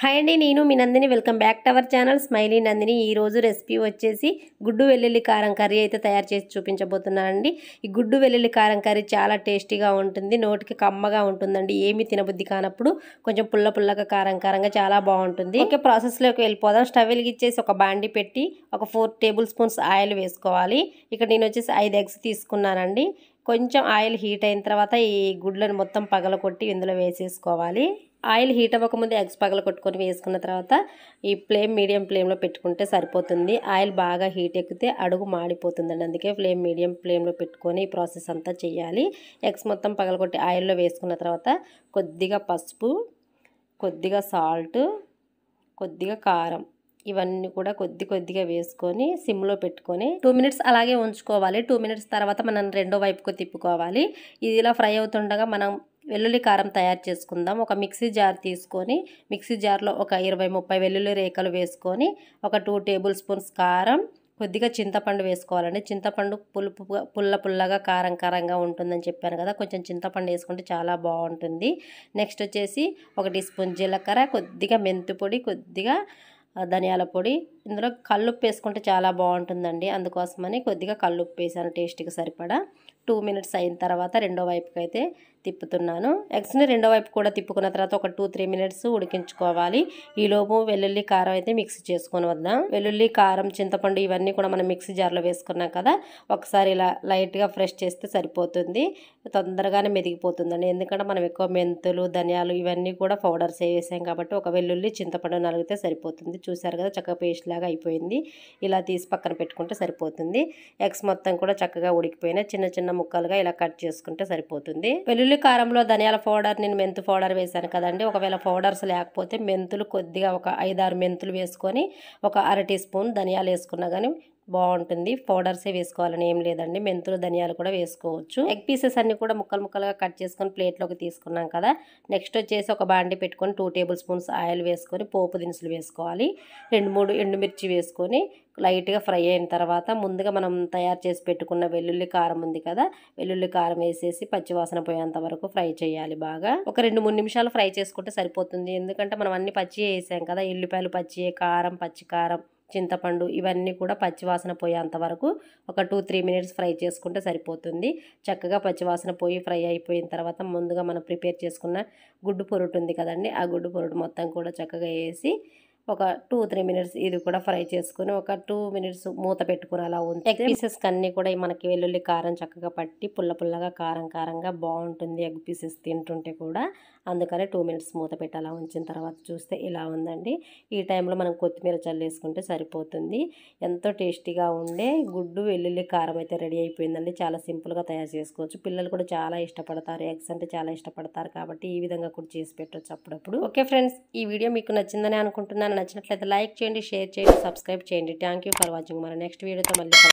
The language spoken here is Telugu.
హాయ్ అండి నేను మీ Nandini welcome back to our channel smiley Nandini ఈరోజు రెసిపీ వచ్చేసి గుడ్డు వెల్లుల్లి కారం కర్రీ అయితే తయారు చేసి చూపించబోతున్నాను అండి ఈ గుడ్డు వెల్లుల్లి కారం కర్రీ చాలా టేస్టీగా ఉంటుంది నోటికి కమ్మగా ఉంటుందండి ఏమి తినబుద్ధి కానప్పుడు కొంచెం పుల్ల పుల్లగా కారం కారంగా చాలా బాగుంటుంది ఓకే ప్రాసెస్లోకి వెళ్ళిపోదాం స్టవ్ వెలిగిచ్చేసి ఒక బాండి పెట్టి ఒక ఫోర్ టేబుల్ స్పూన్స్ ఆయిల్ వేసుకోవాలి ఇక్కడ నేను వచ్చేసి ఐదు ఎగ్స్ తీసుకున్నానండి కొంచెం ఆయిల్ హీట్ అయిన తర్వాత ఈ గుడ్లను మొత్తం పగలకొట్టి ఇందులో వేసేసుకోవాలి ఆయిల్ హీట్ అవ్వకముందు ఎగ్స్ పగల కొట్టుకొని వేసుకున్న తర్వాత ఈ ఫ్లేమ్ మీడియం ఫ్లేమ్లో పెట్టుకుంటే సరిపోతుంది ఆయిల్ బాగా హీట్ ఎక్కితే అడుగు మాడిపోతుందండి అందుకే ఫ్లేమ్ మీడియం ఫ్లేమ్లో పెట్టుకొని ఈ ప్రాసెస్ అంతా చేయాలి ఎగ్స్ మొత్తం పగలగొట్టి ఆయిల్లో వేసుకున్న తర్వాత కొద్దిగా పసుపు కొద్దిగా సాల్ట్ కొద్దిగా కారం ఇవన్నీ కూడా కొద్ది కొద్దిగా వేసుకొని సిమ్లో పెట్టుకొని టూ మినిట్స్ అలాగే ఉంచుకోవాలి టూ మినిట్స్ తర్వాత మనం రెండో వైపుకు తిప్పుకోవాలి ఇది ఇలా ఫ్రై అవుతుండగా మనం వెల్లుల్లి కారం తయారు చేసుకుందాం ఒక మిక్సీ జార్ తీసుకొని మిక్సీ జార్లో ఒక ఇరవై ముప్పై వెల్లుల్లి రేఖలు వేసుకొని ఒక టూ టేబుల్ స్పూన్స్ కారం కొద్దిగా చింతపండు వేసుకోవాలండి చింతపండు పులుపు పుల్ల పుల్లగా కారం కారంగా ఉంటుందని చెప్పాను కదా కొంచెం చింతపండు వేసుకుంటే చాలా బాగుంటుంది నెక్స్ట్ వచ్చేసి ఒక టీ స్పూన్ జీలకర్ర కొద్దిగా పొడి కొద్దిగా ధనియాల పొడి ఇందులో కళ్ళుప్పు వేసుకుంటే చాలా బాగుంటుందండి అందుకోసమని కొద్దిగా కళ్ళుప్పు వేసాను టేస్ట్కి సరిపడా టూ మినిట్స్ అయిన తర్వాత రెండో వైపుకి అయితే తిప్పుతున్నాను ఎగ్స్ని రెండో వైపు కూడా తిప్పుకున్న తర్వాత ఒక టూ త్రీ మినిట్స్ ఉడికించుకోవాలి ఈలోపు వెల్లుల్లి కారం అయితే మిక్స్ చేసుకొని వద్దాం వెల్లుల్లి కారం చింతపండు ఇవన్నీ కూడా మనం మిక్సీ జార్లో వేసుకున్నాం కదా ఒకసారి ఇలా లైట్గా ఫ్రెష్ చేస్తే సరిపోతుంది తొందరగానే మెదిగిపోతుందండి ఎందుకంటే మనం ఎక్కువ మెంతులు ధనియాలు ఇవన్నీ కూడా పౌడర్స్ వేసాం కాబట్టి ఒక వెల్లుల్లి చింతపండు నలిగితే సరిపోతుంది చూసారు కదా చక్కగా పేస్ట్ లాగా అయిపోయింది ఇలా తీసి పక్కన పెట్టుకుంటే సరిపోతుంది ఎగ్స్ మొత్తం కూడా చక్కగా ఉడికిపోయినా చిన్న చిన్న ముక్కలుగా ఇలా కట్ చేసుకుంటే సరిపోతుంది వెల్లుల్లి ఉల్లి కారంలో ధనియాల పౌడర్ నేను మెంతు పౌడర్ వేశాను కదండి ఒకవేళ పౌడర్స్ లేకపోతే మెంతులు కొద్దిగా ఒక ఐదారు మెంతులు వేసుకొని ఒక అర టీ స్పూన్ ధనియాలు వేసుకున్నా కానీ బాగుంటుంది పౌడర్సే వేసుకోవాలని ఏం లేదండి మెంతులు ధనియాలు కూడా వేసుకోవచ్చు ఎగ్ పీసెస్ అన్ని కూడా ముక్కలు ముక్కలుగా కట్ చేసుకొని ప్లేట్లోకి తీసుకున్నాం కదా నెక్స్ట్ వచ్చేసి ఒక బాండి పెట్టుకొని టూ టేబుల్ స్పూన్స్ ఆయిల్ వేసుకొని పోపు దినుసులు వేసుకోవాలి రెండు మూడు ఎండుమిర్చి వేసుకొని లైట్గా ఫ్రై అయిన తర్వాత ముందుగా మనం తయారు చేసి పెట్టుకున్న వెల్లుల్లి కారం ఉంది కదా వెల్లుల్లి కారం వేసేసి పచ్చివాసన పోయేంత వరకు ఫ్రై చేయాలి బాగా ఒక రెండు మూడు నిమిషాలు ఫ్రై చేసుకుంటే సరిపోతుంది ఎందుకంటే మనం అన్ని పచ్చి వేసాం కదా ఎల్లిపాయలు పచ్చి కారం పచ్చి కారం చింతపండు ఇవన్నీ కూడా పచ్చివాసన పోయేంత వరకు ఒక టూ త్రీ మినిట్స్ ఫ్రై చేసుకుంటే సరిపోతుంది చక్కగా పచ్చివాసన పోయి ఫ్రై అయిపోయిన తర్వాత ముందుగా మనం ప్రిపేర్ చేసుకున్న గుడ్డు పొరుటు ఉంది కదండి ఆ గుడ్డు పొరుటు మొత్తం కూడా చక్కగా వేసి ఒక టూ త్రీ మినిట్స్ ఇది కూడా ఫ్రై చేసుకుని ఒక టూ మినిట్స్ మూత పెట్టుకుని అలా ఉంది ఎగ్ పీసెస్ అన్నీ కూడా మనకి వెల్లుల్లి కారం చక్కగా పట్టి పుల్ల పుల్లగా కారం కారంగా బాగుంటుంది ఎగ్ పీసెస్ తింటుంటే కూడా అందుకనే టూ మినిట్స్ మూత పెట్టి అలా ఉంచిన తర్వాత చూస్తే ఇలా ఉందండి ఈ టైంలో మనం కొత్తిమీర చల్లేసుకుంటే సరిపోతుంది ఎంతో టేస్టీగా ఉండే గుడ్డు వెల్లుల్లి కారం అయితే రెడీ అయిపోయిందండి చాలా సింపుల్గా తయారు చేసుకోవచ్చు పిల్లలు కూడా చాలా ఇష్టపడతారు ఎగ్స్ అంటే చాలా ఇష్టపడతారు కాబట్టి ఈ విధంగా కూడా చేసి పెట్టవచ్చు అప్పుడప్పుడు ఓకే ఫ్రెండ్స్ ఈ వీడియో మీకు నచ్చిందని అనుకుంటున్నాను నచ్చినట్లయితే లైక్ చేయండి షేర్ చేయండి సబ్స్క్రైబ్ చేయండి థ్యాంక్ ఫర్ వాచింగ్ మన నెక్స్ట్ వీడియోతో మళ్ళీ